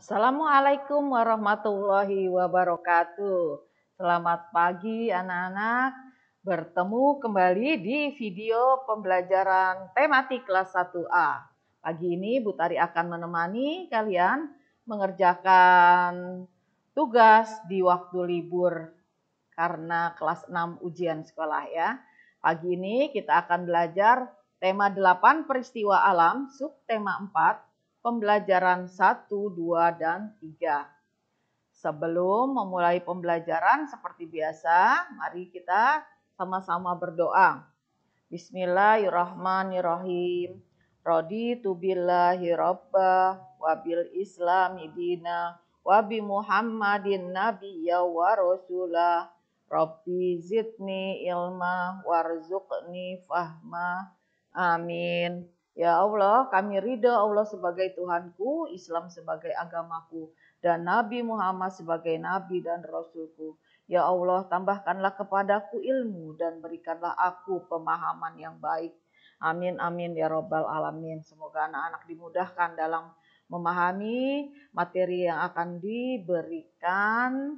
Assalamualaikum warahmatullahi wabarakatuh. Selamat pagi anak-anak. Bertemu kembali di video pembelajaran tematik kelas 1A. Pagi ini Bu Tari akan menemani kalian mengerjakan tugas di waktu libur karena kelas 6 ujian sekolah ya. Pagi ini kita akan belajar tema 8 peristiwa alam, subtema 4 pembelajaran 1, 2, dan 3. Sebelum memulai pembelajaran seperti biasa, mari kita sama-sama berdoa. Bismillahirrahmanirrahim. Rodi billahi robba wabil islami dina wabi muhammadin nabiyya wa rasulah. Rabbi zidni ilma warzuqni fahma. Amin. Ya Allah, kami ridha Allah sebagai Tuhanku, Islam sebagai agamaku, dan Nabi Muhammad sebagai Nabi dan Rasulku. Ya Allah, tambahkanlah kepadaku ilmu dan berikanlah aku pemahaman yang baik. Amin, amin, ya Robbal Alamin. Semoga anak-anak dimudahkan dalam memahami materi yang akan diberikan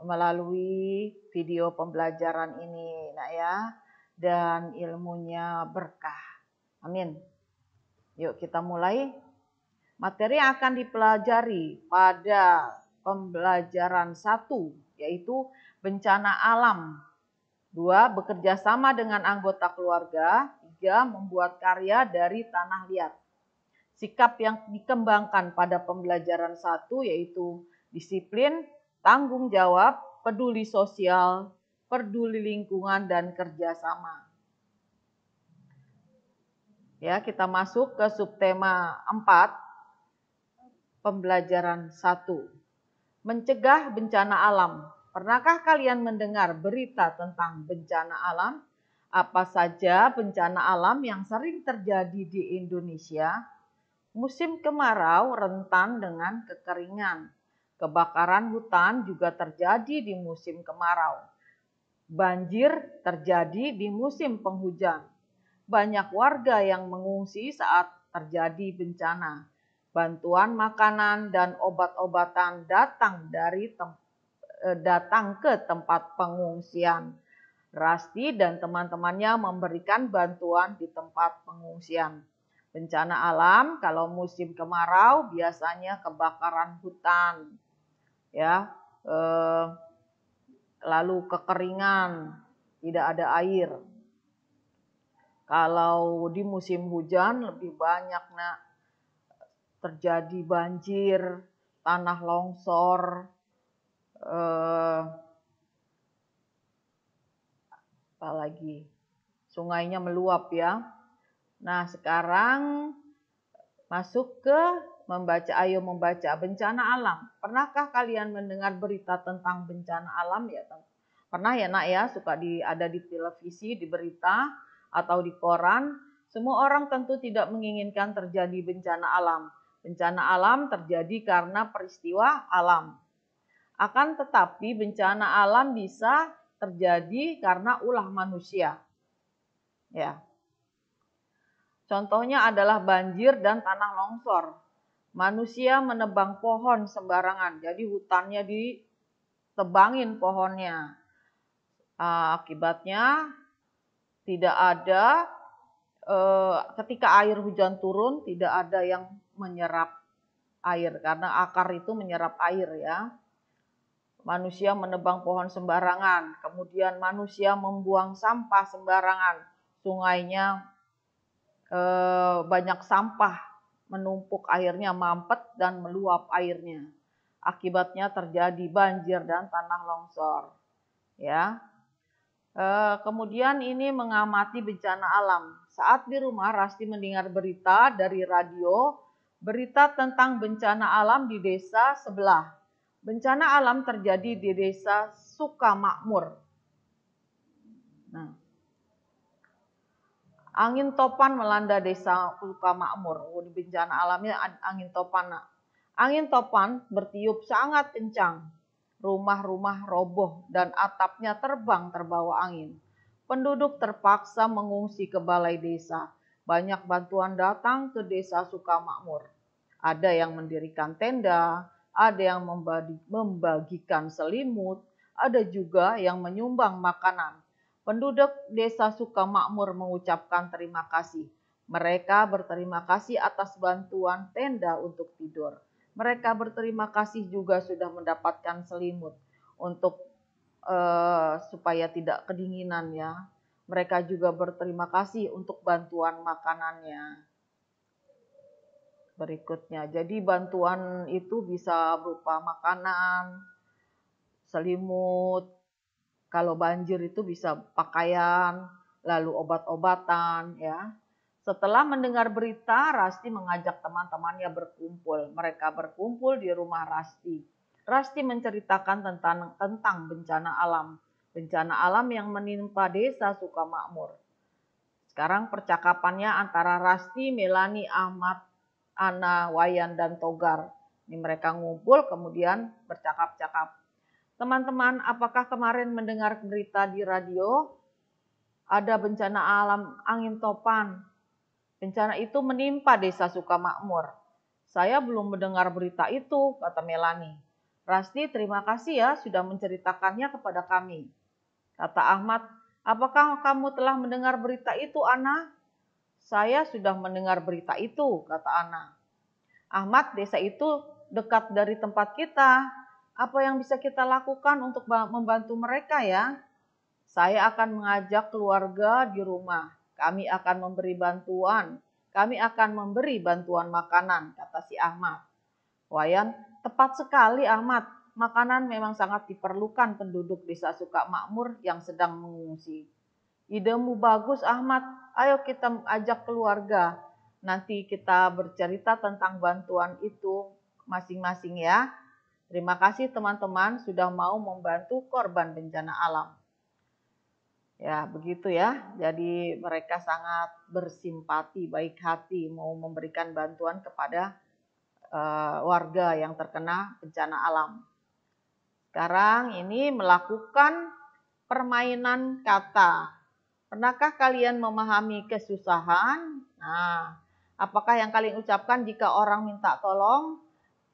melalui video pembelajaran ini, nak ya. Dan ilmunya berkah. Amin. Yuk kita mulai. Materi yang akan dipelajari pada pembelajaran satu yaitu bencana alam. dua Bekerja sama dengan anggota keluarga. tiga Membuat karya dari tanah liat. Sikap yang dikembangkan pada pembelajaran satu yaitu disiplin, tanggung jawab, peduli sosial, peduli lingkungan, dan kerjasama. Ya, kita masuk ke subtema 4 pembelajaran 1. Mencegah bencana alam. Pernahkah kalian mendengar berita tentang bencana alam? Apa saja bencana alam yang sering terjadi di Indonesia? Musim kemarau rentan dengan kekeringan. Kebakaran hutan juga terjadi di musim kemarau. Banjir terjadi di musim penghujan banyak warga yang mengungsi saat terjadi bencana. Bantuan makanan dan obat-obatan datang dari tem eh, datang ke tempat pengungsian. Rasti dan teman-temannya memberikan bantuan di tempat pengungsian. Bencana alam kalau musim kemarau biasanya kebakaran hutan. Ya, eh, lalu kekeringan, tidak ada air. Kalau di musim hujan lebih banyak nak terjadi banjir, tanah longsor, eh, apa sungainya meluap ya. Nah sekarang masuk ke membaca ayo membaca bencana alam. Pernahkah kalian mendengar berita tentang bencana alam ya? Pernah ya nak ya suka di ada di televisi di berita atau di koran, semua orang tentu tidak menginginkan terjadi bencana alam. Bencana alam terjadi karena peristiwa alam. Akan tetapi bencana alam bisa terjadi karena ulah manusia. Ya. Contohnya adalah banjir dan tanah longsor. Manusia menebang pohon sembarangan, jadi hutannya ditebangin pohonnya. Ah, akibatnya tidak ada eh, ketika air hujan turun tidak ada yang menyerap air karena akar itu menyerap air ya. Manusia menebang pohon sembarangan, kemudian manusia membuang sampah sembarangan. Sungainya eh, banyak sampah menumpuk airnya mampet dan meluap airnya. Akibatnya terjadi banjir dan tanah longsor. Ya, Eh, kemudian ini mengamati bencana alam. Saat di rumah, Rasti mendengar berita dari radio, berita tentang bencana alam di desa sebelah. Bencana alam terjadi di desa Sukamakmur. Nah, angin topan melanda desa Sukamakmur. Oh, bencana alamnya angin topan. Angin topan bertiup sangat kencang rumah-rumah roboh dan atapnya terbang terbawa angin. Penduduk terpaksa mengungsi ke balai desa. Banyak bantuan datang ke desa Sukamakmur. Ada yang mendirikan tenda, ada yang membagikan selimut, ada juga yang menyumbang makanan. Penduduk desa Sukamakmur mengucapkan terima kasih. Mereka berterima kasih atas bantuan tenda untuk tidur mereka berterima kasih juga sudah mendapatkan selimut untuk uh, supaya tidak kedinginan ya. Mereka juga berterima kasih untuk bantuan makanannya. Berikutnya, jadi bantuan itu bisa berupa makanan, selimut, kalau banjir itu bisa pakaian, lalu obat-obatan ya. Setelah mendengar berita, Rasti mengajak teman-temannya berkumpul. Mereka berkumpul di rumah Rasti. Rasti menceritakan tentang tentang bencana alam, bencana alam yang menimpa desa Sukamakmur. Sekarang percakapannya antara Rasti, Melani, Ahmad, Ana, Wayan, dan Togar. Ini mereka ngumpul kemudian bercakap-cakap. Teman-teman, apakah kemarin mendengar berita di radio ada bencana alam angin topan Bencana itu menimpa desa Sukamakmur. Saya belum mendengar berita itu, kata Melani. Rasti, terima kasih ya sudah menceritakannya kepada kami. Kata Ahmad, apakah kamu telah mendengar berita itu, Ana? Saya sudah mendengar berita itu, kata Ana. Ahmad, desa itu dekat dari tempat kita. Apa yang bisa kita lakukan untuk membantu mereka ya? Saya akan mengajak keluarga di rumah. Kami akan memberi bantuan. Kami akan memberi bantuan makanan, kata si Ahmad. Wayan, tepat sekali Ahmad. Makanan memang sangat diperlukan penduduk desa makmur yang sedang mengungsi. Idemu bagus Ahmad, ayo kita ajak keluarga. Nanti kita bercerita tentang bantuan itu masing-masing ya. Terima kasih teman-teman sudah mau membantu korban bencana alam. Ya, begitu ya. Jadi mereka sangat bersimpati, baik hati, mau memberikan bantuan kepada uh, warga yang terkena bencana alam. Sekarang ini melakukan permainan kata. Pernahkah kalian memahami kesusahan? Nah, apakah yang kalian ucapkan jika orang minta tolong?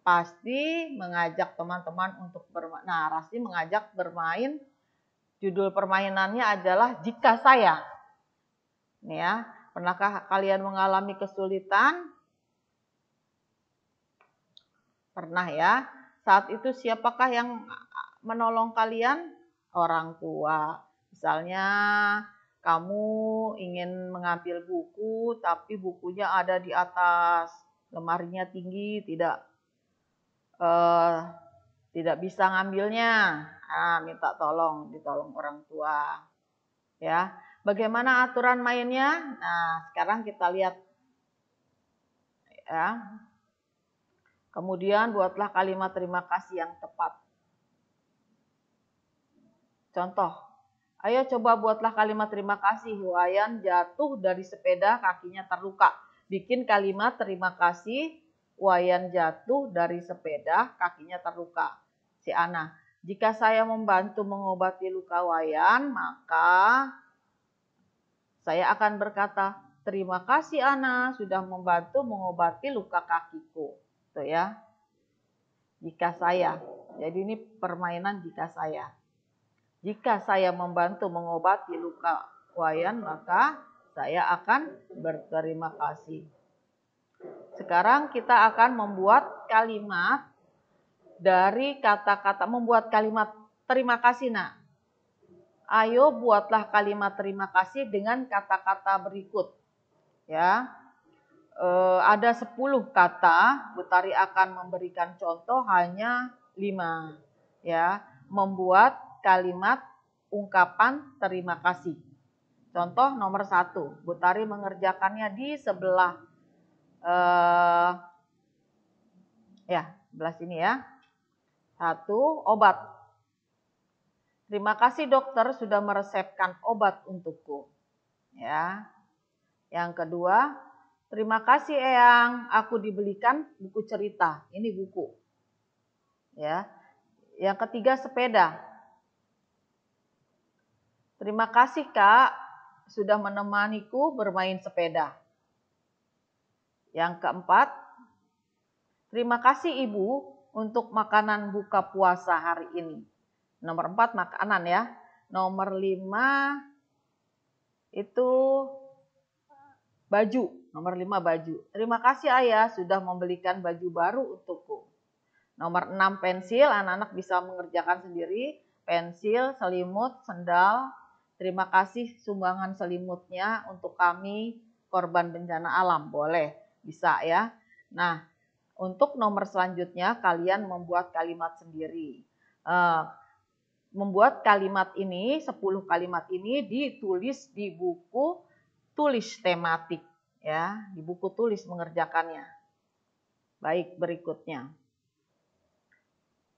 Pasti mengajak teman-teman untuk bermain. Nah, mengajak bermain Judul permainannya adalah jika saya. Nih ya, pernahkah kalian mengalami kesulitan? Pernah ya. Saat itu siapakah yang menolong kalian? Orang tua. Misalnya kamu ingin mengambil buku tapi bukunya ada di atas lemarinya tinggi tidak eh, tidak bisa ngambilnya ah, minta tolong, ditolong orang tua. Ya, bagaimana aturan mainnya? Nah, sekarang kita lihat ya. Kemudian buatlah kalimat terima kasih yang tepat. Contoh, ayo coba buatlah kalimat terima kasih. Wayan jatuh dari sepeda, kakinya terluka. Bikin kalimat terima kasih Wayan jatuh dari sepeda, kakinya terluka. Si Ana, jika saya membantu mengobati luka wayan, maka saya akan berkata, terima kasih Ana sudah membantu mengobati luka kakiku. Itu ya. Jika saya. Jadi ini permainan jika saya. Jika saya membantu mengobati luka wayan, maka saya akan berterima kasih. Sekarang kita akan membuat kalimat dari kata-kata membuat kalimat terima kasih nak. Ayo buatlah kalimat terima kasih dengan kata-kata berikut. Ya. E, ada 10 kata, Butari akan memberikan contoh hanya lima. Ya, membuat kalimat ungkapan terima kasih. Contoh nomor satu, Butari mengerjakannya di sebelah, uh, ya, sebelah sini ya, satu, obat. Terima kasih dokter sudah meresepkan obat untukku. Ya. Yang kedua, terima kasih Eyang, aku dibelikan buku cerita. Ini buku. Ya. Yang ketiga, sepeda. Terima kasih Kak sudah menemaniku bermain sepeda. Yang keempat, terima kasih Ibu untuk makanan buka puasa hari ini. Nomor empat makanan ya. Nomor lima itu baju. Nomor lima baju. Terima kasih ayah sudah membelikan baju baru untukku. Nomor enam pensil, anak-anak bisa mengerjakan sendiri. Pensil, selimut, sendal. Terima kasih sumbangan selimutnya untuk kami korban bencana alam. Boleh, bisa ya. Nah, untuk nomor selanjutnya, kalian membuat kalimat sendiri. Eh, membuat kalimat ini, 10 kalimat ini ditulis di buku tulis tematik. ya Di buku tulis mengerjakannya. Baik, berikutnya.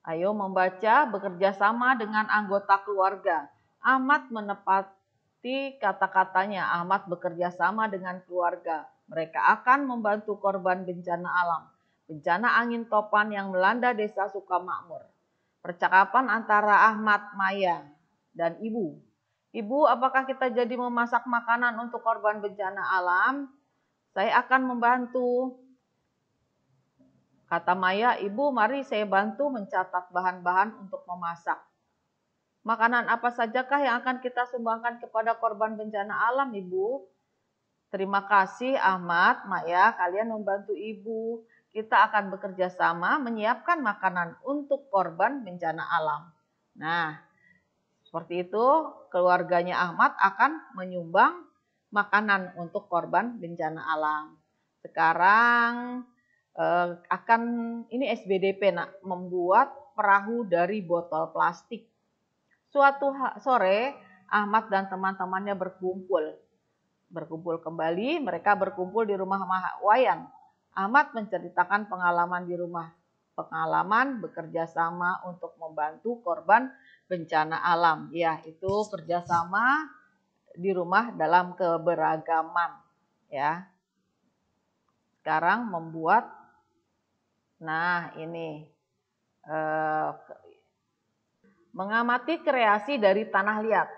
Ayo membaca bekerja sama dengan anggota keluarga. Ahmad menepati kata-katanya. Ahmad bekerja sama dengan keluarga. Mereka akan membantu korban bencana alam bencana angin topan yang melanda desa Sukamakmur. Percakapan antara Ahmad, Maya, dan ibu. Ibu, apakah kita jadi memasak makanan untuk korban bencana alam? Saya akan membantu. Kata Maya, ibu mari saya bantu mencatat bahan-bahan untuk memasak. Makanan apa sajakah yang akan kita sumbangkan kepada korban bencana alam, Ibu? Terima kasih Ahmad, Maya, kalian membantu Ibu kita akan bekerja sama menyiapkan makanan untuk korban bencana alam. Nah, seperti itu keluarganya Ahmad akan menyumbang makanan untuk korban bencana alam. Sekarang eh, akan ini SBDP nak membuat perahu dari botol plastik. Suatu sore Ahmad dan teman-temannya berkumpul. Berkumpul kembali, mereka berkumpul di rumah Wayan amat menceritakan pengalaman di rumah, pengalaman bekerja sama untuk membantu korban bencana alam. Ya, itu kerjasama di rumah dalam keberagaman. Ya, sekarang membuat, nah ini eh, mengamati kreasi dari tanah liat.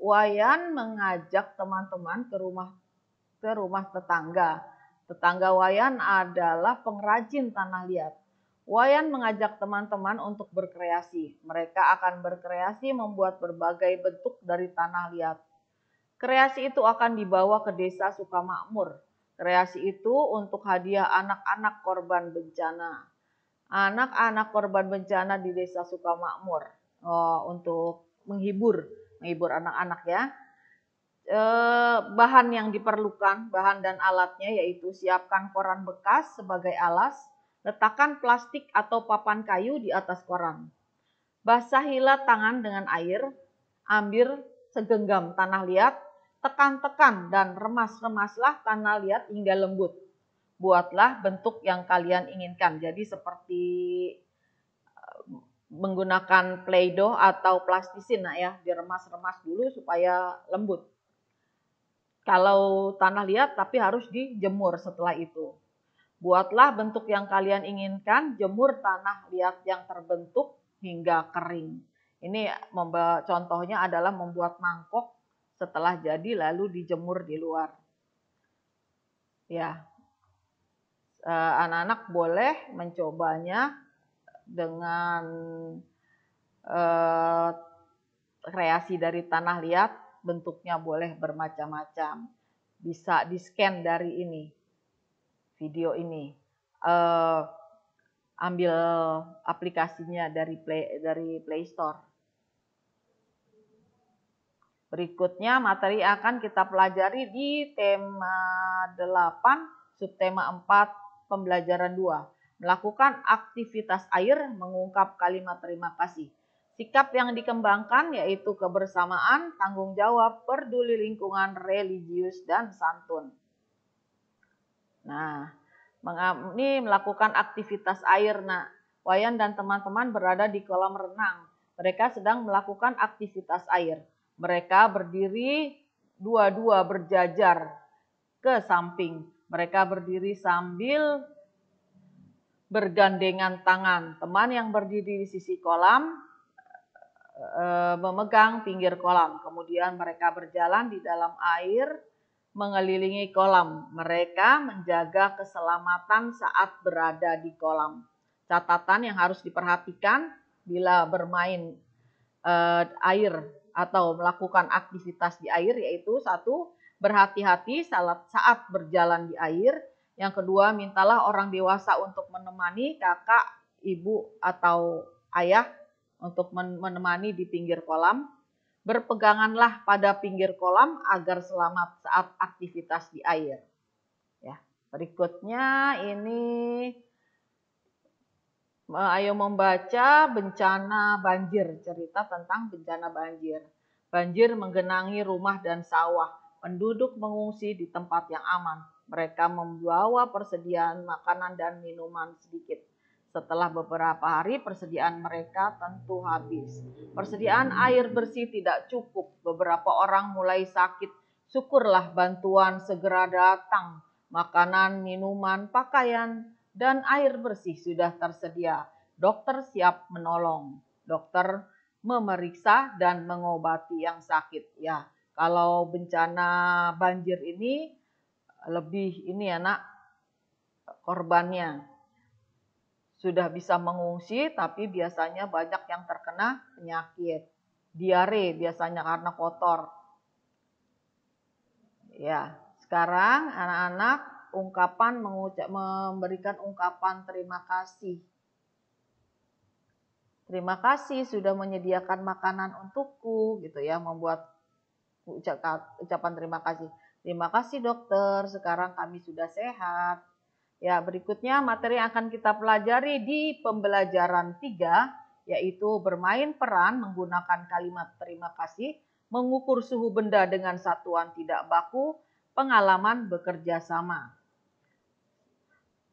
Wayan mengajak teman-teman ke rumah ke rumah tetangga Tetangga Wayan adalah pengrajin tanah liat. Wayan mengajak teman-teman untuk berkreasi. Mereka akan berkreasi membuat berbagai bentuk dari tanah liat. Kreasi itu akan dibawa ke desa Sukamakmur. Kreasi itu untuk hadiah anak-anak korban bencana. Anak-anak korban bencana di desa Sukamakmur. Oh, untuk menghibur, menghibur anak-anak ya. Eh, bahan yang diperlukan, bahan dan alatnya yaitu siapkan koran bekas sebagai alas, letakkan plastik atau papan kayu di atas koran. Basahilah tangan dengan air, ambil segenggam tanah liat, tekan-tekan dan remas-remaslah tanah liat hingga lembut. Buatlah bentuk yang kalian inginkan. Jadi seperti eh, menggunakan play atau plastisin nah ya, diremas-remas dulu supaya lembut. Kalau tanah liat tapi harus dijemur setelah itu. Buatlah bentuk yang kalian inginkan, jemur tanah liat yang terbentuk hingga kering. Ini contohnya adalah membuat mangkok setelah jadi lalu dijemur di luar. Ya, e, anak-anak boleh mencobanya dengan e, kreasi dari tanah liat bentuknya boleh bermacam-macam. Bisa di-scan dari ini, video ini. Uh, ambil aplikasinya dari Play, dari Play Store. Berikutnya materi akan kita pelajari di tema 8, subtema 4, pembelajaran 2. Melakukan aktivitas air, mengungkap kalimat terima kasih. Sikap yang dikembangkan yaitu kebersamaan, tanggung jawab, peduli lingkungan, religius, dan santun. Nah, ini melakukan aktivitas air, Nah, Wayan dan teman-teman berada di kolam renang. Mereka sedang melakukan aktivitas air. Mereka berdiri dua-dua berjajar ke samping. Mereka berdiri sambil bergandengan tangan. Teman yang berdiri di sisi kolam Eh, memegang pinggir kolam. Kemudian mereka berjalan di dalam air mengelilingi kolam. Mereka menjaga keselamatan saat berada di kolam. Catatan yang harus diperhatikan bila bermain eh, air atau melakukan aktivitas di air yaitu satu berhati-hati saat, saat berjalan di air. Yang kedua, mintalah orang dewasa untuk menemani kakak, ibu atau ayah untuk menemani di pinggir kolam. Berpeganganlah pada pinggir kolam agar selamat saat aktivitas di air. Ya, berikutnya ini ayo membaca bencana banjir, cerita tentang bencana banjir. Banjir menggenangi rumah dan sawah. Penduduk mengungsi di tempat yang aman. Mereka membawa persediaan makanan dan minuman sedikit setelah beberapa hari, persediaan mereka tentu habis. Persediaan air bersih tidak cukup. Beberapa orang mulai sakit. Syukurlah bantuan segera datang. Makanan, minuman, pakaian, dan air bersih sudah tersedia. Dokter siap menolong. Dokter memeriksa dan mengobati yang sakit. Ya, kalau bencana banjir ini lebih ini ya nak korbannya sudah bisa mengungsi tapi biasanya banyak yang terkena penyakit. Diare biasanya karena kotor. Ya, sekarang anak-anak ungkapan mengucap memberikan ungkapan terima kasih. Terima kasih sudah menyediakan makanan untukku gitu ya, membuat ucapan terima kasih. Terima kasih dokter, sekarang kami sudah sehat Ya, berikutnya materi yang akan kita pelajari di pembelajaran 3 yaitu bermain peran menggunakan kalimat terima kasih, mengukur suhu benda dengan satuan tidak baku, pengalaman bekerja sama.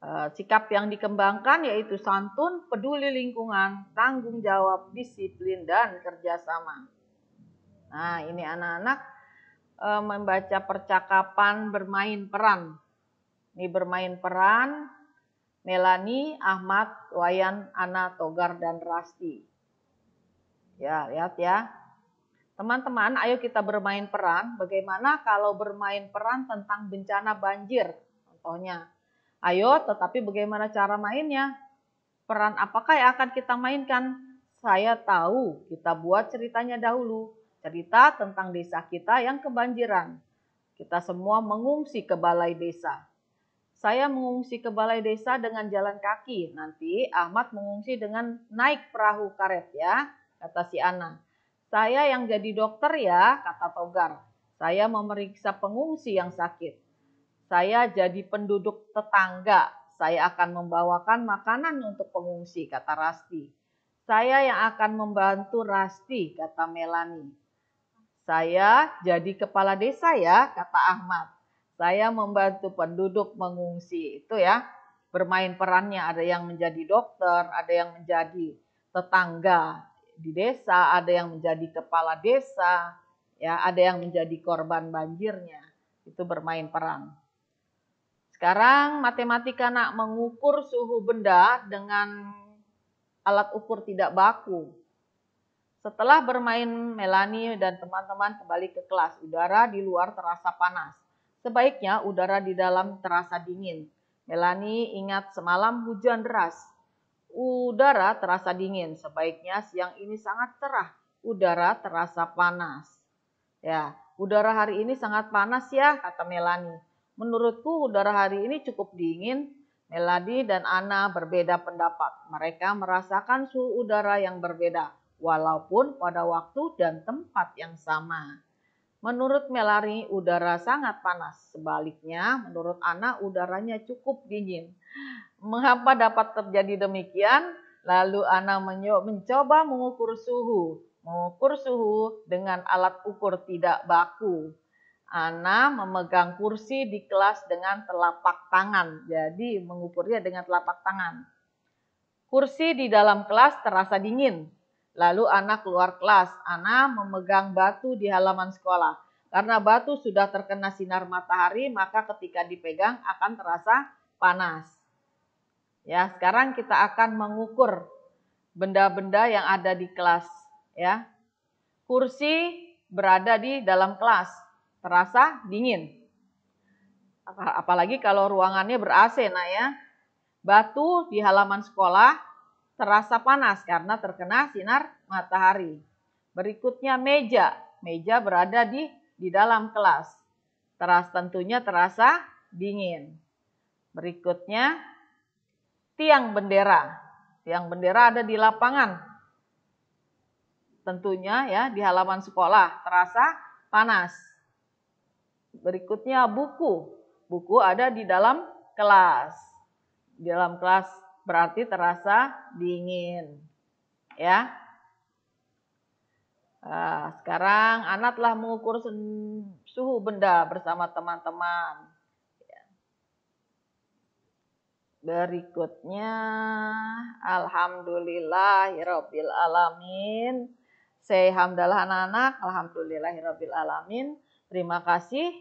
Eh, sikap yang dikembangkan yaitu santun, peduli lingkungan, tanggung jawab, disiplin, dan kerjasama. Nah, ini anak-anak eh, membaca percakapan bermain peran ini bermain peran Melani, Ahmad, Wayan, Ana, Togar, dan Rasti. Ya, lihat ya. Teman-teman, ayo kita bermain peran. Bagaimana kalau bermain peran tentang bencana banjir? Contohnya, ayo tetapi bagaimana cara mainnya? Peran apakah yang akan kita mainkan? Saya tahu, kita buat ceritanya dahulu. Cerita tentang desa kita yang kebanjiran. Kita semua mengungsi ke balai desa saya mengungsi ke balai desa dengan jalan kaki. Nanti Ahmad mengungsi dengan naik perahu karet ya, kata si Ana. Saya yang jadi dokter ya, kata Togar. Saya memeriksa pengungsi yang sakit. Saya jadi penduduk tetangga. Saya akan membawakan makanan untuk pengungsi, kata Rasti. Saya yang akan membantu Rasti, kata Melani. Saya jadi kepala desa ya, kata Ahmad saya membantu penduduk mengungsi itu ya bermain perannya ada yang menjadi dokter ada yang menjadi tetangga di desa ada yang menjadi kepala desa ya ada yang menjadi korban banjirnya itu bermain peran sekarang matematika nak mengukur suhu benda dengan alat ukur tidak baku setelah bermain Melani dan teman-teman kembali ke kelas, udara di luar terasa panas. Sebaiknya udara di dalam terasa dingin. Melani ingat semalam hujan deras. Udara terasa dingin, sebaiknya siang ini sangat cerah. Udara terasa panas. Ya, udara hari ini sangat panas ya, kata Melani. Menurutku udara hari ini cukup dingin. Melani dan Anna berbeda pendapat. Mereka merasakan suhu udara yang berbeda, walaupun pada waktu dan tempat yang sama. Menurut Melari, udara sangat panas. Sebaliknya, menurut Ana, udaranya cukup dingin. Mengapa dapat terjadi demikian? Lalu Ana mencoba mengukur suhu. Mengukur suhu dengan alat ukur tidak baku. Ana memegang kursi di kelas dengan telapak tangan. Jadi mengukurnya dengan telapak tangan. Kursi di dalam kelas terasa dingin, Lalu anak keluar kelas. Ana memegang batu di halaman sekolah. Karena batu sudah terkena sinar matahari, maka ketika dipegang akan terasa panas. Ya, sekarang kita akan mengukur benda-benda yang ada di kelas, ya. Kursi berada di dalam kelas, terasa dingin. Apalagi kalau ruangannya ber-AC, nah ya. Batu di halaman sekolah terasa panas karena terkena sinar matahari. Berikutnya meja. Meja berada di di dalam kelas. Teras tentunya terasa dingin. Berikutnya tiang bendera. Tiang bendera ada di lapangan. Tentunya ya di halaman sekolah terasa panas. Berikutnya buku. Buku ada di dalam kelas. Di dalam kelas berarti terasa dingin. Ya. Nah, sekarang anak telah mengukur suhu benda bersama teman-teman. Berikutnya, Alhamdulillah, Hirobil alamin. Saya hamdalah anak-anak, Hirobil alamin. Terima kasih.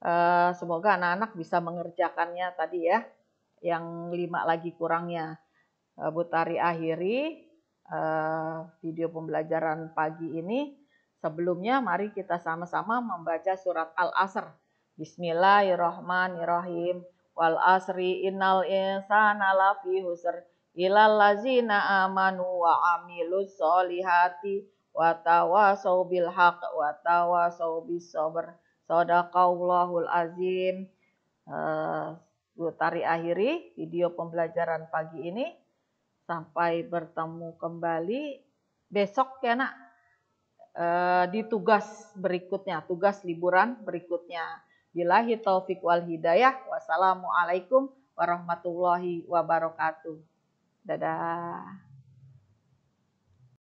Eh, semoga anak-anak bisa mengerjakannya tadi ya yang lima lagi kurangnya. Eh, Bu akhiri eh, video pembelajaran pagi ini. Sebelumnya mari kita sama-sama membaca surat Al-Asr. Bismillahirrahmanirrahim. Wal asri innal insana lafi husr ilal lazina amanu wa amilus solihati wa tawasau bil haq wa tawasau bis sabr. Sadaqallahul azim. Uh, Gue tarik akhiri video pembelajaran pagi ini. Sampai bertemu kembali besok ya nak. Eh, di tugas berikutnya, tugas liburan berikutnya. Bilahi taufiq wal hidayah. Wassalamualaikum warahmatullahi wabarakatuh. Dadah.